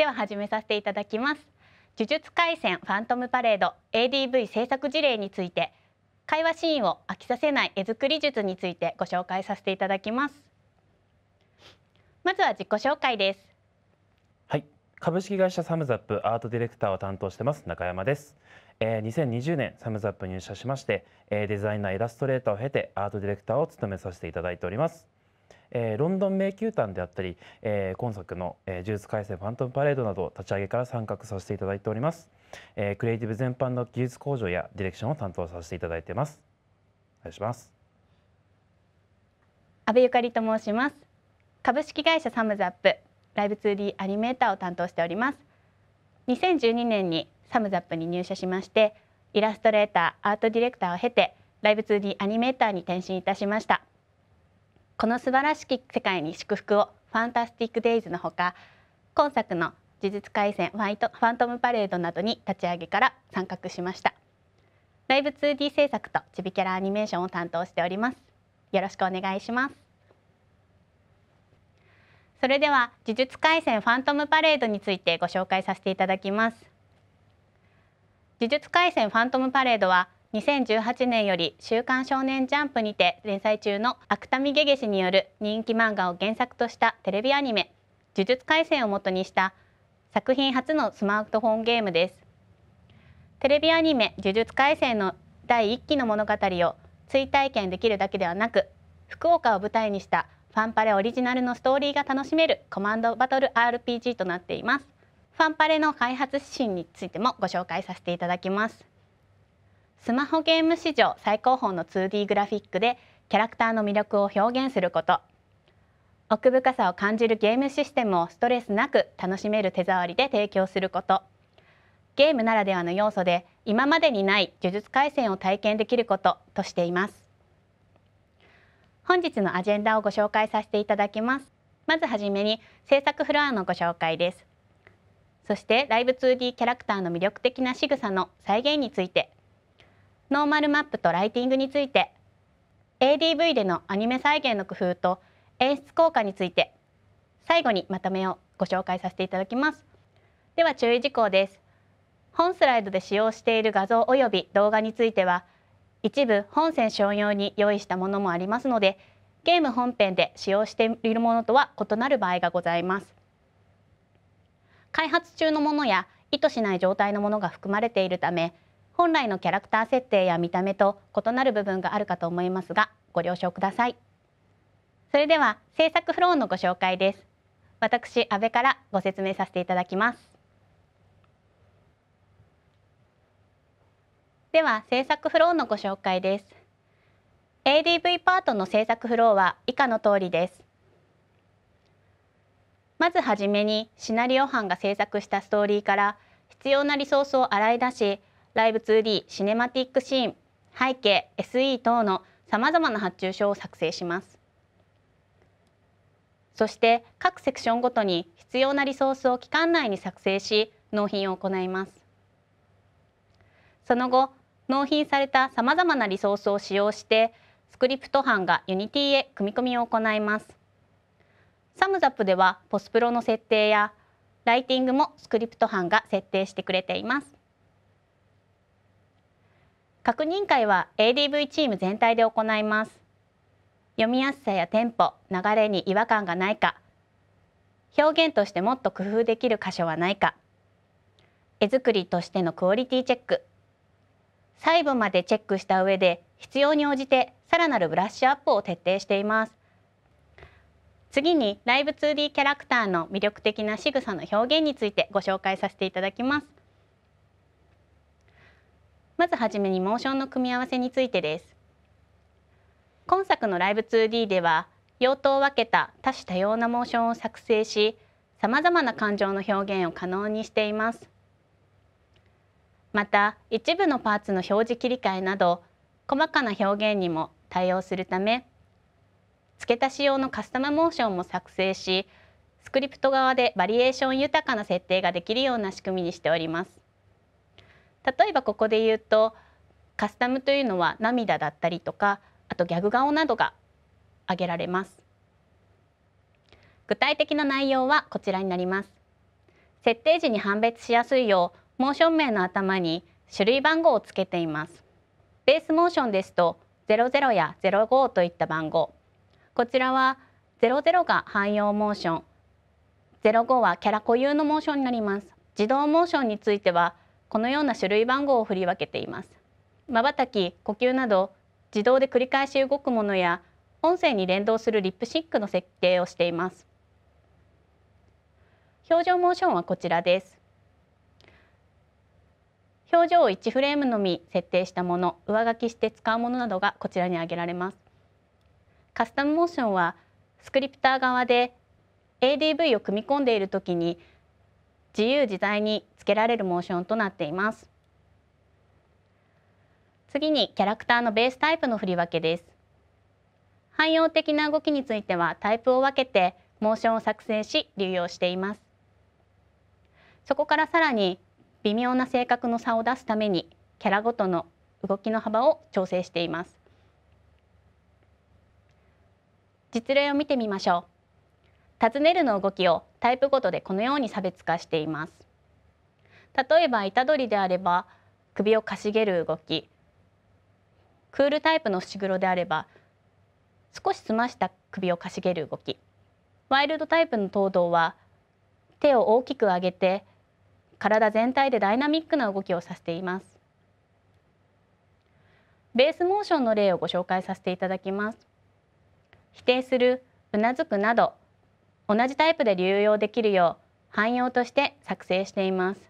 では始めさせていただきます呪術廻戦ファントムパレード ADV 制作事例について会話シーンを飽きさせない絵作り術についてご紹介させていただきますまずは自己紹介ですはい株式会社サムズアップアートディレクターを担当してます中山ですえー、2020年サムズアップ入社しまして、えー、デザイナーイラストレーターを経てアートディレクターを務めさせていただいておりますえー、ロンドン迷宮譚であったり、えー、今作の、えー、呪術廻戦ファントムパレードなど立ち上げから参画させていただいております、えー、クリエイティブ全般の技術向上やディレクションを担当させていただいてますお願いします阿部ゆかりと申します株式会社サムズアップライブ 2D アニメーターを担当しております2012年にサムズアップに入社しましてイラストレーターアートディレクターを経てライブ 2D アニメーターに転身いたしましたこの素晴らしき世界に祝福をファンタスティック・デイズのほか今作の呪術廻戦ファイトファントムパレードなどに立ち上げから参画しましたライブ 2D 制作とちびキャラアニメーションを担当しておりますよろしくお願いしますそれでは呪術廻戦ファントムパレードについてご紹介させていただきます呪術廻戦ファントムパレードは2018年より「週刊少年ジャンプ」にて連載中の芥見ゲゲ氏による人気漫画を原作としたテレビアニメ「呪術廻戦」をもとにした作品初のスマートフォンゲームです。テレビアニメ「呪術廻戦」の第1期の物語を追体験できるだけではなく福岡を舞台にしたファンパレオリジナルのストーリーが楽しめるコマンドバトル RPG となっています。ファンパレの開発指針についてもご紹介させていただきます。スマホゲーム史上最高峰の 2D グラフィックでキャラクターの魅力を表現すること奥深さを感じるゲームシステムをストレスなく楽しめる手触りで提供することゲームならではの要素で今までにない呪術廻戦を体験できることとしています本日のアジェンダをご紹介させていただきますまずはじめに制作フロアのご紹介ですそしてライブ 2D キャラクターの魅力的な仕草の再現についてノーマルマップとライティングについて ADV でのアニメ再現の工夫と演出効果について最後にまとめをご紹介させていただきますでは注意事項です本スライドで使用している画像及び動画については一部本線商用に用意したものもありますのでゲーム本編で使用しているものとは異なる場合がございます開発中のものや意図しない状態のものが含まれているため本来のキャラクター設定や見た目と異なる部分があるかと思いますがご了承くださいそれでは制作フローのご紹介です私安倍からご説明させていただきますでは制作フローのご紹介です ADV パートの制作フローは以下の通りですまずはじめにシナリオ班が制作したストーリーから必要なリソースを洗い出しライブ 2D シネマティックシーン背景 SE 等のさまざまな発注書を作成しますそして各セクションごとに必要なリソースを期間内に作成し納品を行いますその後納品されたさまざまなリソースを使用してスクリプト班がユニティへ組み込みを行いますサムザップではポスプロの設定やライティングもスクリプト班が設定してくれています確認会は ADV チーム全体で行います読みやすさやテンポ流れに違和感がないか表現としてもっと工夫できる箇所はないか絵作りとしてのクオリティチェック細部までチェックした上で必要に応じてさらなるブラッシュアップを徹底しています次にライブ 2D キャラクターの魅力的な仕草の表現についてご紹介させていただきますまずはじめにモーションの組み合わせについてです。今作の Live2D では用途を分けた多種多様なモーションを作成し様まな感情の表現を可能にしていますまた一部のパーツの表示切り替えなど細かな表現にも対応するため付け足し用のカスタムモーションも作成しスクリプト側でバリエーション豊かな設定ができるような仕組みにしております例えばここで言うとカスタムというのは涙だったりとかあとギャグ顔などが挙げられます具体的な内容はこちらになります設定時に判別しやすいようモーション名の頭に種類番号をつけていますベースモーションですと00や05といった番号こちらは00が汎用モーション05はキャラ固有のモーションになります自動モーションについてはこのような種類番号を振り分けています。瞬き、呼吸など自動で繰り返し動くものや音声に連動するリップシンクの設定をしています。表情モーションはこちらです。表情を1フレームのみ設定したもの、上書きして使うものなどがこちらに挙げられます。カスタムモーションはスクリプター側で ADV を組み込んでいる時に自由自在につけられるモーションとなっています。次にキャラクターのベースタイプの振り分けです。汎用的な動きについてはタイプを分けてモーションを作成し流用しています。そこからさらに微妙な性格の差を出すためにキャラごとの動きの幅を調整しています。実例を見てみましょう。尋ねるの動きをタイプごとでこのように差別化しています。例えば虎杖であれば首をかしげる動きクールタイプの伏黒であれば少し澄ました首をかしげる動きワイルドタイプの東堂は手を大きく上げて体全体でダイナミックな動きをさせていますベースモーションの例をご紹介させていただきます否定するうなずくなど同じタイプで流用できるよう汎用として作成しています。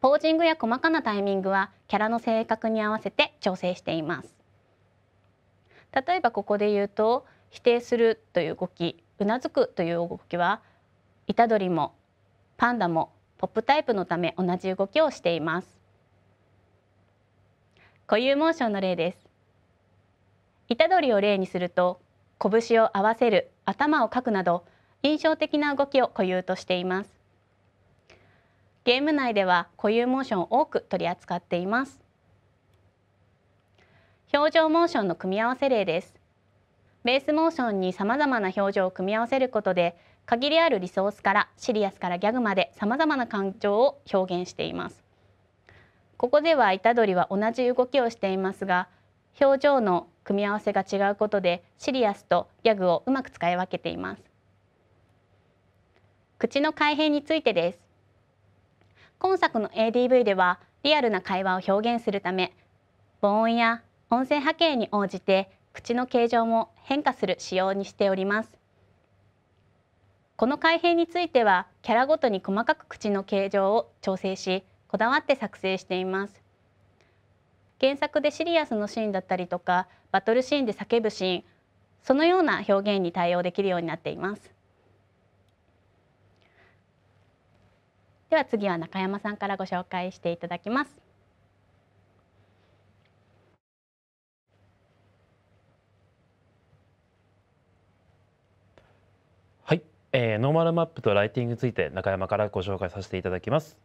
ポージングや細かなタイミングはキャラの性格に合わせて調整しています。例えばここで言うと否定するという動き、うなずくという動きは虎杖もパンダもポップタイプのため同じ動きをしています。固有モーションの例です。虎杖を例にすると拳を合わせる頭をかくなど印象的な動きを固有としていますゲーム内では固有モーションを多く取り扱っています表情モーションの組み合わせ例ですベースモーションに様々な表情を組み合わせることで限りあるリソースからシリアスからギャグまで様々な感情を表現していますここでは虎杖は同じ動きをしていますが表情の組み合わせが違うことでシリアスとギャグをうまく使い分けています。口の開閉についてです。今作の ADV ではリアルな会話を表現するため防音や音声波形に応じて口の形状も変化する仕様にしております。この改変についてはキャラごとに細かく口の形状を調整しこだわって作成しています。原作でシリアスのシーンだったりとかバトルシーンで叫ぶシーンそのような表現に対応できるようになっています。では次は中山さんからご紹介していただきます。はい、えー、ノーマルマップとライティングについて中山からご紹介させていただきます。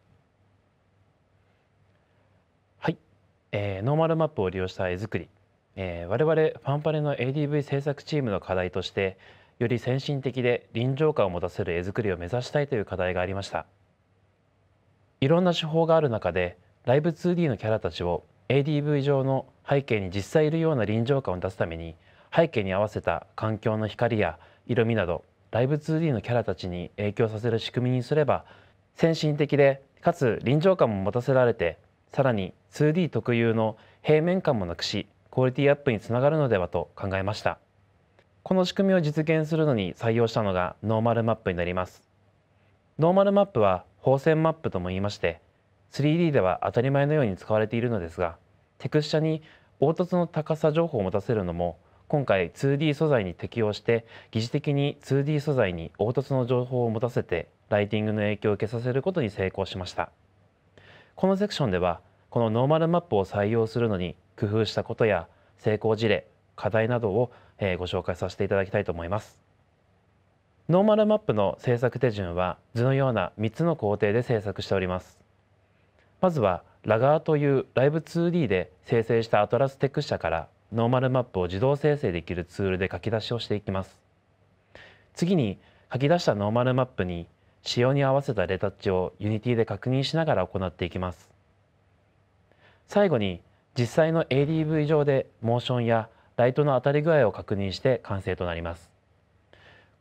えー、ノーマルマップを利用した絵作り、えー、我々ファンパレの ADV 制作チームの課題としてより先進的で臨場感を持たせる絵作りを目指したいという課題がありましたいろんな手法がある中でライブ 2D のキャラたちを ADV 上の背景に実際いるような臨場感を出すために背景に合わせた環境の光や色味などライブ 2D のキャラたちに影響させる仕組みにすれば先進的でかつ臨場感も持たせられてさらに 2D 特有の平面感もなくしクオリティアップにつながるのではと考えましたこの仕組みを実現するのに採用したのがノーマルマップになりますノーマルマップは放線マップとも言いまして 3D では当たり前のように使われているのですがテクスチャに凹凸の高さ情報を持たせるのも今回 2D 素材に適用して擬似的に 2D 素材に凹凸の情報を持たせてライティングの影響を受けさせることに成功しました。このセクションではこのノーマルマップを採用するのに工夫したことや成功事例課題などをご紹介させていただきたいと思います。ノーマルマップの制作手順は図のような3つの工程で制作しております。まずはラガーというライブ 2D で生成したアトラステック社からノーマルマップを自動生成できるツールで書き出しをしていきます。次に書き出したノーマルマップに仕様に合わせたレタッチを Unity で確認しながら行っていきます。最後に実際の ADV 上でモーションやライトの当たり具合を確認して完成となります。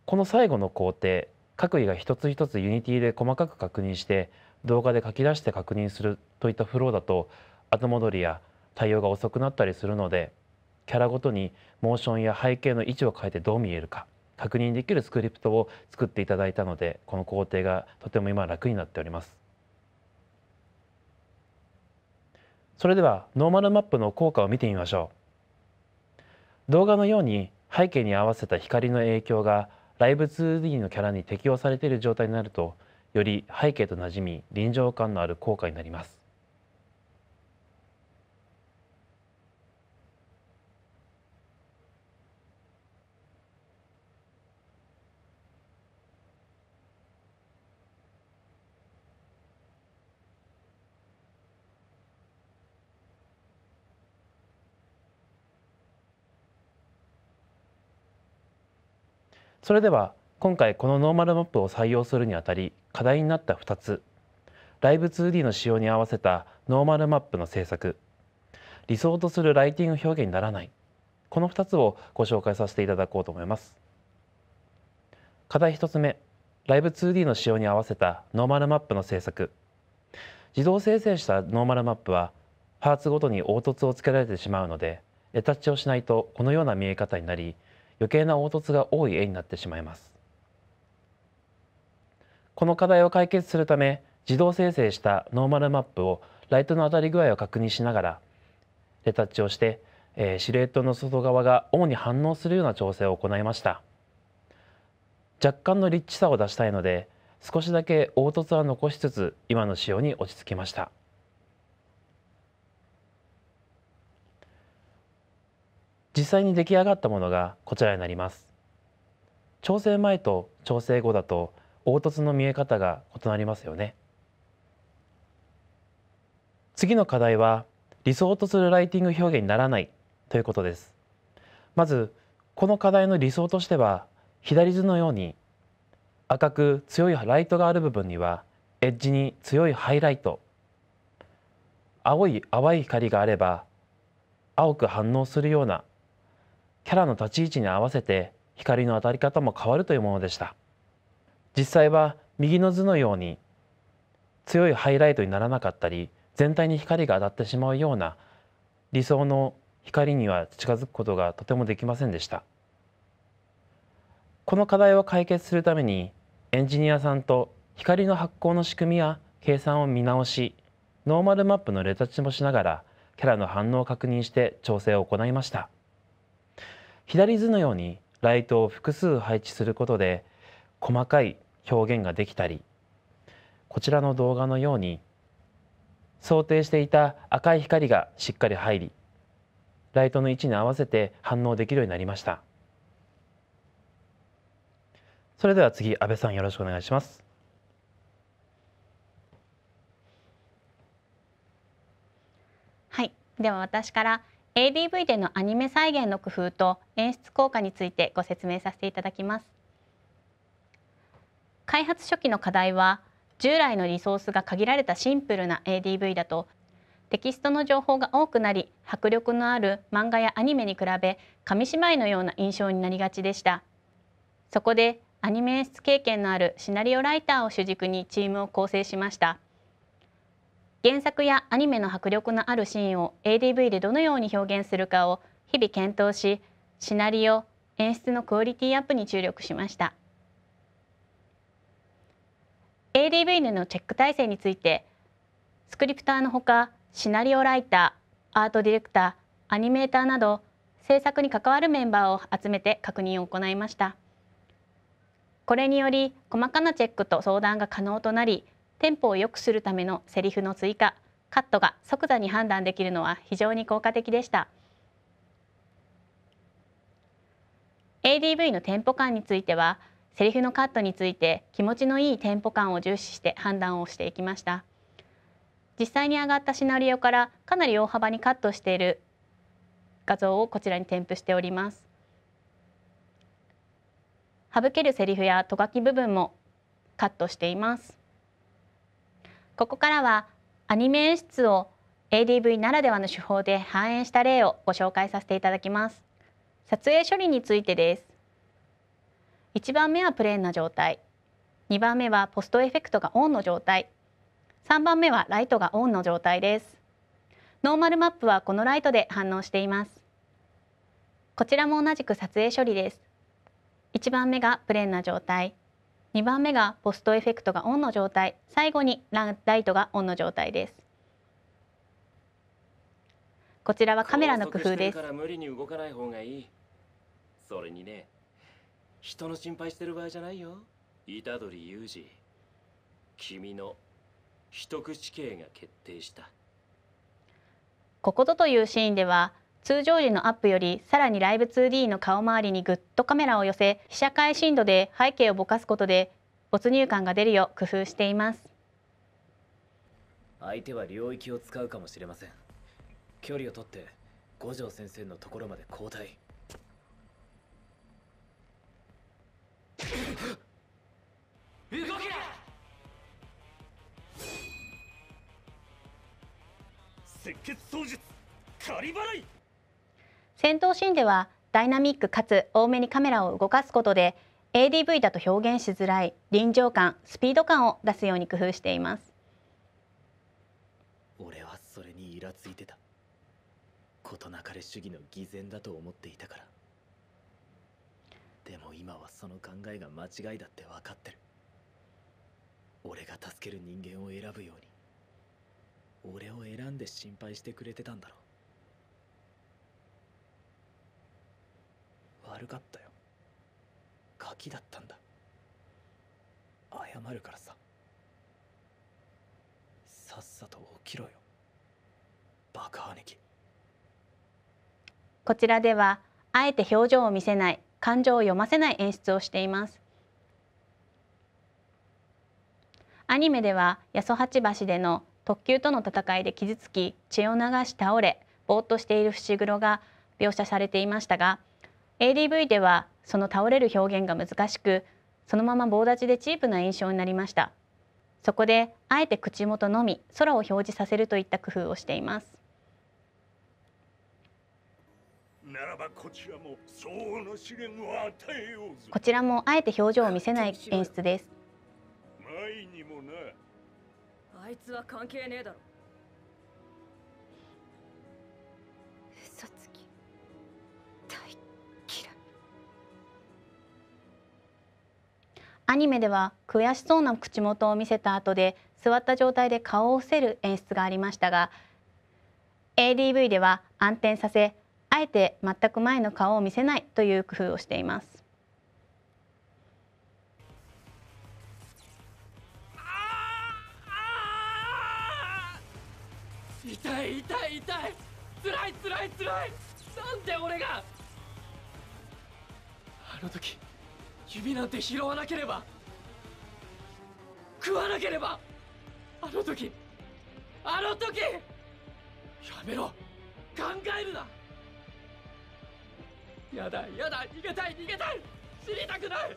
この最後の工程、各位が一つ一つ Unity で細かく確認して動画で書き出して確認するといったフローだと後戻りや対応が遅くなったりするのでキャラごとにモーションや背景の位置を変えてどう見えるか確認できるスクリプトを作っていただいたのでこの工程がとても今楽になっておりますそれではノーマルマップの効果を見てみましょう動画のように背景に合わせた光の影響がライブ 2D のキャラに適用されている状態になるとより背景となじみ臨場感のある効果になりますそれでは今回このノーマルマップを採用するにあたり課題になった2つライブ 2D の使用に合わせたノーマルマップの制作理想とするライティング表現にならないこの2つをご紹介させていただこうと思います課題1つ目ライブ 2D の使用に合わせたノーマルマップの制作自動生成したノーマルマップはパーツごとに凹凸をつけられてしまうので絵タッチをしないとこのような見え方になり余計な凹凸が多い絵になってしまいますこの課題を解決するため自動生成したノーマルマップをライトの当たり具合を確認しながらレタッチをして、えー、シルエットの外側が主に反応するような調整を行いました若干のリッチさを出したいので少しだけ凹凸は残しつつ今の仕様に落ち着きました実際に出来上がったものがこちらになります調整前と調整後だと凹凸の見え方が異なりますよね次の課題は理想とするライティング表現にならないということですまずこの課題の理想としては左図のように赤く強いライトがある部分にはエッジに強いハイライト青い淡い光があれば青く反応するようなキャラの立ち位置に合わせて光の当たり方も変わるというものでした実際は右の図のように強いハイライトにならなかったり全体に光が当たってしまうような理想の光には近づくことがとてもできませんでしたこの課題を解決するためにエンジニアさんと光の発光の仕組みや計算を見直しノーマルマップのレタッチもしながらキャラの反応を確認して調整を行いました。左図のようにライトを複数配置することで細かい表現ができたりこちらの動画のように想定していた赤い光がしっかり入りライトの位置に合わせて反応できるようになりましたそれでは次安倍さんよろしくお願いしますはいでは私から a d v でのアニメ再現の工夫と演出効果についてご説明させていただきます開発初期の課題は従来のリソースが限られたシンプルな ADV だとテキストの情報が多くなり迫力のある漫画やアニメに比べ紙芝居のような印象になりがちでしたそこでアニメ演出経験のあるシナリオライターを主軸にチームを構成しました原作やアニメの迫力のあるシーンを ADV でどのように表現するかを日々検討しシナリオ演出のクオリティアップに注力しました ADV でのチェック体制についてスクリプターのほかシナリオライターアートディレクターアニメーターなど制作に関わるメンバーを集めて確認を行いましたこれにより細かなチェックと相談が可能となりテンポを良くするためのセリフの追加カットが即座に判断できるのは非常に効果的でした ADV のテンポ感についてはセリフのカットについて気持ちのいいテンポ感を重視して判断をしていきました実際に上がったシナリオからかなり大幅にカットしている画像をこちらに添付しております省けるセリフやとがき部分もカットしていますここからはアニメ演出を ADV ならではの手法で反映した例をご紹介させていただきます。撮影処理についてです。1番目はプレーンな状態、2番目はポストエフェクトがオンの状態、3番目はライトがオンの状態です。ノーマルマップはこのライトで反応しています。こちらも同じく撮影処理です。1番目がプレーンな状態、2番目がポストエフェクトがオンの状態最後にランライトがオンの状態ですこちらはカメラの工夫です無理に動かない方がいいそれにね人の心配してる場合じゃないよ板取裕二君の秘匿死刑が決定したこことというシーンでは通常時のアップよりさらにライブ 2D の顔周りにグッとカメラを寄せ被写界深度で背景をぼかすことで没入感が出るよう工夫しています相手は領域を使うかもしれません距離を取って五条先生のところまで交代動け雪血操術仮払い戦闘シーンではダイナミックかつ多めにカメラを動かすことで ADV だと表現しづらい臨場感スピード感を出すように工夫しています俺はそれにイラついてた事なかれ主義の偽善だと思っていたからでも今はその考えが間違いだって分かってる俺が助ける人間を選ぶように俺を選んで心配してくれてたんだろう悪かったよガキだったんだ謝るからささっさと起きろよバカ姉貴こちらではあえて表情を見せない感情を読ませない演出をしていますアニメでは八十八橋での特急との戦いで傷つき血を流し倒れぼーっとしている伏黒が描写されていましたが ADV ではその倒れる表現が難しくそのまま棒立ちでチープな印象になりましたそこであえて口元のみ空を表示させるといった工夫をしていますこちらもあえて表情を見せない演出です前にもなあいつは関係ねえだろアニメでは悔しそうな口元を見せた後で座った状態で顔を伏せる演出がありましたが ADV では暗転させあえて全く前の顔を見せないという工夫をしています。痛い痛い痛い辛い辛い辛いなんで俺があの時指なんて拾わなければ食わなければあの時あの時やめろ考えるなやだやだ逃げたい逃げたい死にたくない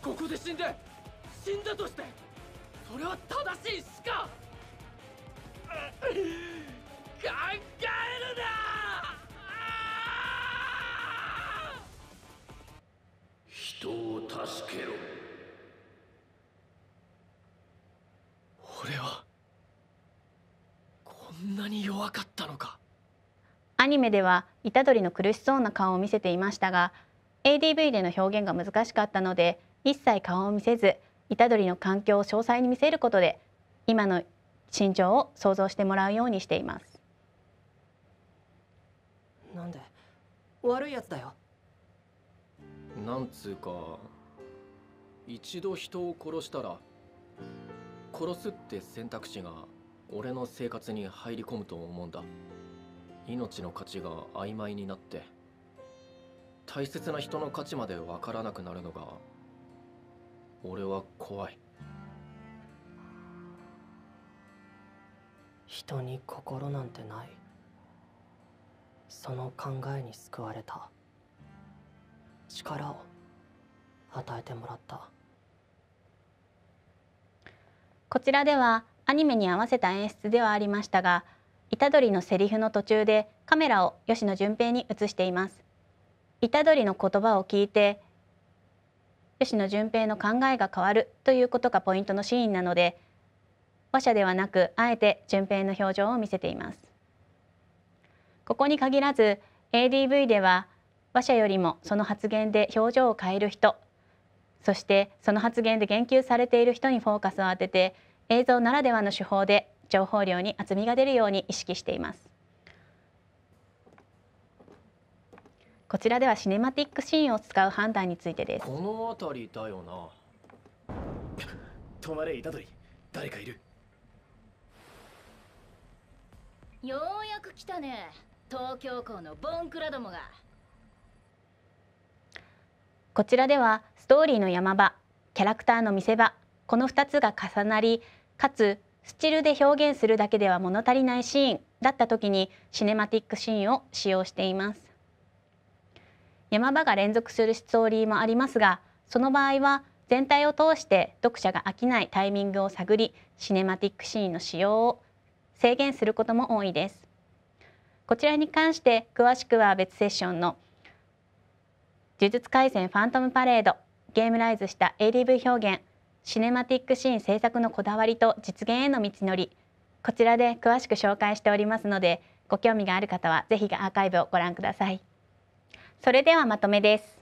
ここで死んで死んだとしてそれは正しいしか考えるな人を助けろ俺はこんなに弱かったのかアニメでは虎杖の苦しそうな顔を見せていましたが ADV での表現が難しかったので一切顔を見せず虎杖の環境を詳細に見せることで今の心情を想像してもらうようにしていますなんで悪いやつだよなんつうか一度人を殺したら殺すって選択肢が俺の生活に入り込むと思うんだ命の価値が曖昧になって大切な人の価値までわからなくなるのが俺は怖い人に心なんてないその考えに救われた力を与えてもらったこちらではアニメに合わせた演出ではありましたが虎杖のセリフの途中でカメラを吉野純平に移しています虎杖の言葉を聞いて吉野純平の考えが変わるということがポイントのシーンなので話者ではなくあえて純平の表情を見せていますここに限らず ADV では話者よりもその発言で表情を変える人そしてその発言で言及されている人にフォーカスを当てて映像ならではの手法で情報量に厚みが出るように意識していますこちらではシネマティックシーンを使う判断についてですこの辺りだよな止まれイタドリ誰かいるようやく来たね東京港のボンクラどもがこちらではストーリーの山場キャラクターの見せ場この2つが重なりかつスチルで表現するだけでは物足りないシーンだった時にシネマティックシーンを使用しています山場が連続するストーリーもありますがその場合は全体を通して読者が飽きないタイミングを探りシネマティックシーンの使用を制限することも多いですこちらに関して詳しくは別セッションの「呪術廻戦ファントムパレードゲームライズした ADV 表現シネマティックシーン制作のこだわりと実現への道のりこちらで詳しく紹介しておりますのでご興味がある方はぜひアーカイブをご覧くださいそれではまとめです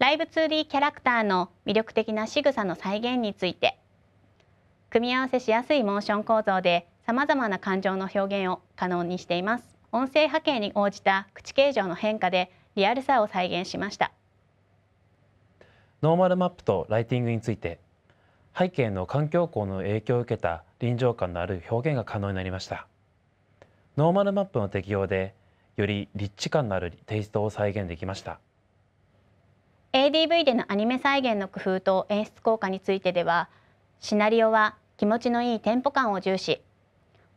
ライブ 2D キャラクターの魅力的な仕草の再現について組み合わせしやすいモーション構造でさまざまな感情の表現を可能にしています音声波形に応じた口形状の変化でリアルさを再現しましたノーマルマップとライティングについて背景の環境光の影響を受けた臨場感のある表現が可能になりましたノーマルマップの適用でより立地感のあるテイストを再現できました ADV でのアニメ再現の工夫と演出効果についてではシナリオは気持ちのいいテンポ感を重視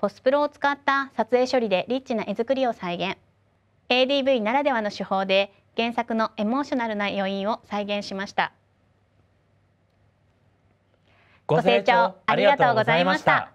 ポスプロを使った撮影処理でリッチな絵作りを再現 ADV ならではの手法で原作のエモーショナルな余韻を再現しましたご清聴ありがとうございました